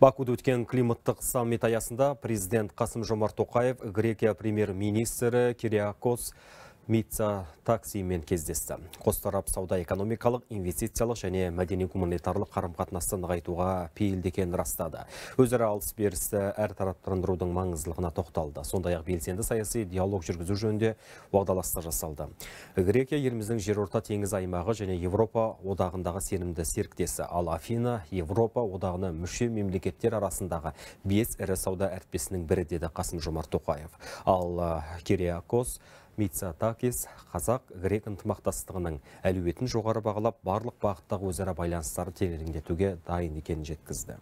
Бакуда өткен климаттық саммит аясында президент Қасым Жомарт Тоқаев Грекия премьер-министрі Кириакос Митса таксимен кездесті. Қос сауда экономикалық, инвестициялық және мәдени гуманитарлық қарым қатынасты нығайтуға пейілдекен растады. Өзірі алыс берісті әр дұрудың маңыздылығына тоқталды. Сондай-ақ белсенді саяси диалог жүргізу жөнде уағдаластық жасалды. Грекия еліміздің жерорта теңіз аймағы және Европа одағындағы сенімді серіктесі, ал Афина Европа одағына мүше мемлекеттер арасындағы бес ірі сауда әртпесінің бірі деді Қасым Жомарт Тоқаев. Ал э, Кириакос Митсатакис қазақ-грек ынтымақтастығының әлеуетін жоғары бағалап, барлық бағыттағы өзара байланыстарды тереңдетуге дайын екенін жеткізді.